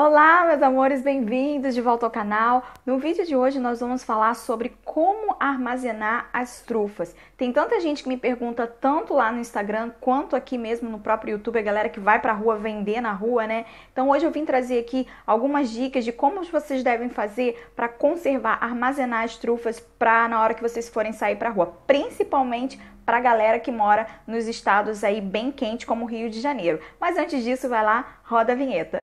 Olá, meus amores, bem-vindos de volta ao canal. No vídeo de hoje nós vamos falar sobre como armazenar as trufas. Tem tanta gente que me pergunta tanto lá no Instagram quanto aqui mesmo no próprio YouTube, a galera que vai pra rua vender na rua, né? Então hoje eu vim trazer aqui algumas dicas de como vocês devem fazer para conservar, armazenar as trufas para na hora que vocês forem sair pra rua, principalmente para a galera que mora nos estados aí bem quente como o Rio de Janeiro. Mas antes disso, vai lá, roda a vinheta.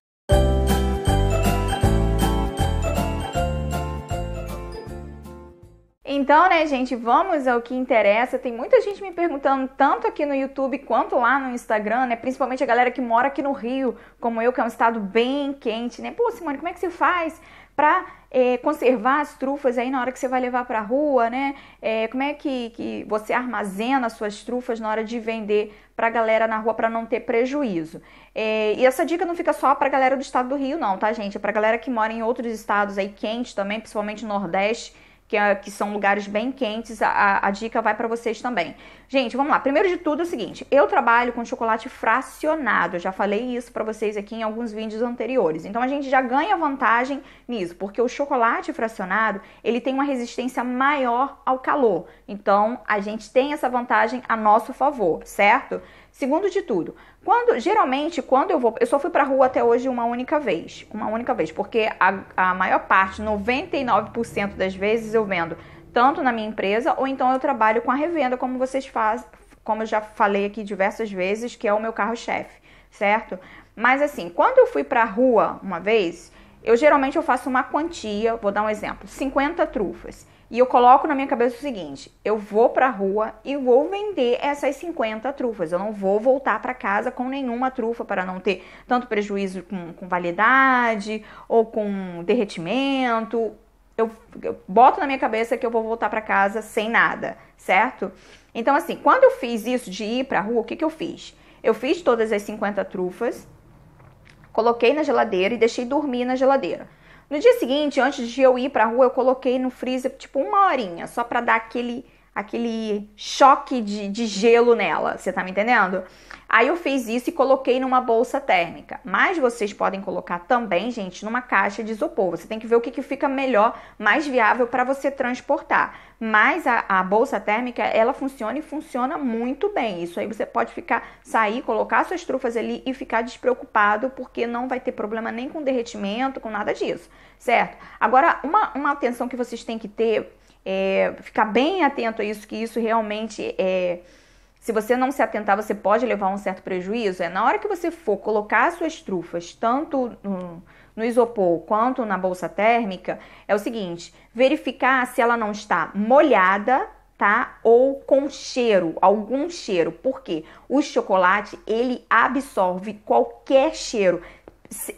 Então, né, gente, vamos ao que interessa. Tem muita gente me perguntando, tanto aqui no YouTube quanto lá no Instagram, né? Principalmente a galera que mora aqui no Rio, como eu, que é um estado bem quente, né? Pô, Simone, como é que você faz pra é, conservar as trufas aí na hora que você vai levar pra rua, né? É, como é que, que você armazena as suas trufas na hora de vender pra galera na rua para não ter prejuízo? É, e essa dica não fica só pra galera do estado do Rio, não, tá, gente? É pra galera que mora em outros estados aí quente também, principalmente no Nordeste que, é, que são lugares bem quentes, a, a dica vai para vocês também. Gente, vamos lá. Primeiro de tudo é o seguinte: eu trabalho com chocolate fracionado. Eu já falei isso para vocês aqui em alguns vídeos anteriores. Então a gente já ganha vantagem nisso, porque o chocolate fracionado ele tem uma resistência maior ao calor. Então a gente tem essa vantagem a nosso favor, certo? Segundo de tudo, quando geralmente quando eu vou, eu só fui para rua até hoje uma única vez, uma única vez, porque a, a maior parte, 99% das vezes eu vendo tanto na minha empresa ou então eu trabalho com a revenda, como vocês fazem, como eu já falei aqui diversas vezes, que é o meu carro-chefe, certo? Mas assim, quando eu fui para rua uma vez, eu geralmente eu faço uma quantia, vou dar um exemplo, 50 trufas. E eu coloco na minha cabeça o seguinte: eu vou para a rua e vou vender essas 50 trufas. Eu não vou voltar para casa com nenhuma trufa para não ter tanto prejuízo com, com validade ou com derretimento. Eu, eu, boto na minha cabeça que eu vou voltar para casa sem nada, certo? Então, assim, quando eu fiz isso de ir para a rua, o que, que eu fiz? Eu fiz todas as 50 trufas, coloquei na geladeira e deixei dormir na geladeira. No dia seguinte, antes de eu ir pra rua, eu coloquei no freezer tipo uma horinha, só para dar aquele aquele choque de, de gelo nela, você tá me entendendo? Aí eu fiz isso e coloquei numa bolsa térmica. Mas vocês podem colocar também, gente, numa caixa de isopor. Você tem que ver o que, que fica melhor, mais viável para você transportar. Mas a, a, bolsa térmica, ela funciona e funciona muito bem. Isso aí você pode ficar, sair, colocar suas trufas ali e ficar despreocupado, porque não vai ter problema nem com derretimento, com nada disso, certo? Agora, uma, uma atenção que vocês têm que ter é, ficar bem atento a isso, que isso realmente é. Se você não se atentar, você pode levar um certo prejuízo. É na hora que você for colocar suas trufas, tanto no, no isopor quanto na bolsa térmica, é o seguinte: verificar se ela não está molhada, tá? Ou com cheiro, algum cheiro. Porque o chocolate ele absorve qualquer cheiro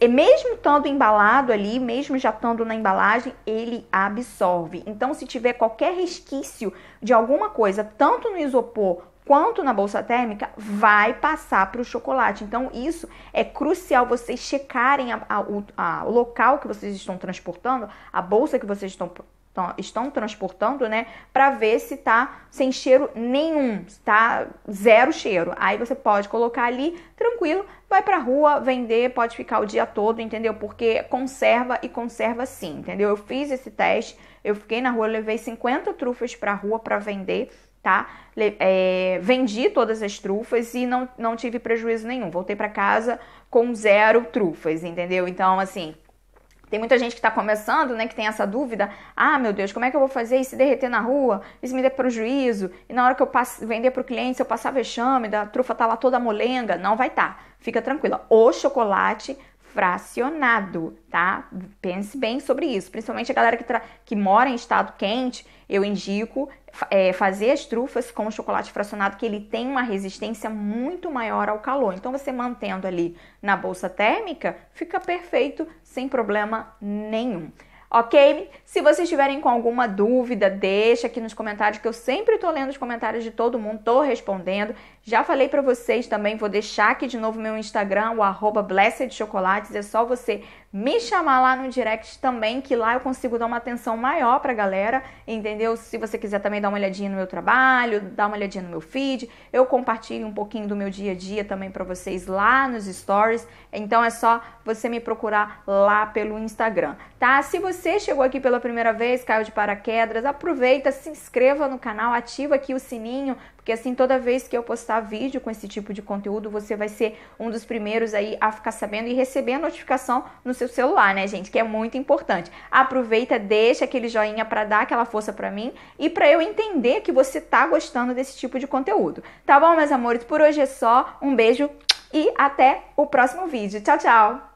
mesmo estando embalado ali, mesmo já estando na embalagem, ele absorve. Então, se tiver qualquer resquício de alguma coisa, tanto no isopor quanto na bolsa térmica, vai passar para o chocolate. Então, isso é crucial vocês checarem a, a, a, o local que vocês estão transportando, a bolsa que vocês estão estão transportando, né, para ver se tá sem cheiro nenhum, tá zero cheiro. Aí você pode colocar ali tranquilo, vai pra rua vender, pode ficar o dia todo, entendeu? Porque conserva e conserva sim, entendeu? Eu fiz esse teste, eu fiquei na rua, levei 50 trufas pra rua para vender, tá? É, vendi todas as trufas e não, não tive prejuízo nenhum. Voltei para casa com zero trufas, entendeu? Então, assim, tem muita gente que está começando, né, que tem essa dúvida: ah, meu Deus, como é que eu vou fazer isso se derreter na rua? Isso me der prejuízo? E na hora que eu passo, vender para o cliente, se eu passar vexame, da trufa tá lá toda molenga? Não vai estar. Tá. Fica tranquila. O chocolate fracionado, tá? Pense bem sobre isso, principalmente a galera que, que mora em estado quente eu indico é, fazer as trufas com chocolate fracionado, que ele tem uma resistência muito maior ao calor. Então, você mantendo ali na bolsa térmica, fica perfeito, sem problema nenhum. Ok? Se vocês tiverem com alguma dúvida, deixa aqui nos comentários, que eu sempre estou lendo os comentários de todo mundo, estou respondendo. Já falei para vocês também, vou deixar aqui de novo meu Instagram, o arroba blessedchocolates. É só você me chamar lá no direct também, que lá eu consigo dar uma atenção maior pra galera, entendeu? Se você quiser também dar uma olhadinha no meu trabalho, dar uma olhadinha no meu feed, eu compartilho um pouquinho do meu dia a dia também para vocês lá nos stories. Então é só você me procurar lá pelo Instagram, tá? Se você chegou aqui pela primeira vez, caiu de paraquedas, aproveita, se inscreva no canal, ativa aqui o sininho porque assim, toda vez que eu postar vídeo com esse tipo de conteúdo, você vai ser um dos primeiros aí a ficar sabendo e receber a notificação no seu celular, né, gente? Que é muito importante. Aproveita, deixa aquele joinha para dar aquela força para mim e para eu entender que você tá gostando desse tipo de conteúdo. Tá bom, meus amores? Por hoje é só. Um beijo e até o próximo vídeo. Tchau, tchau!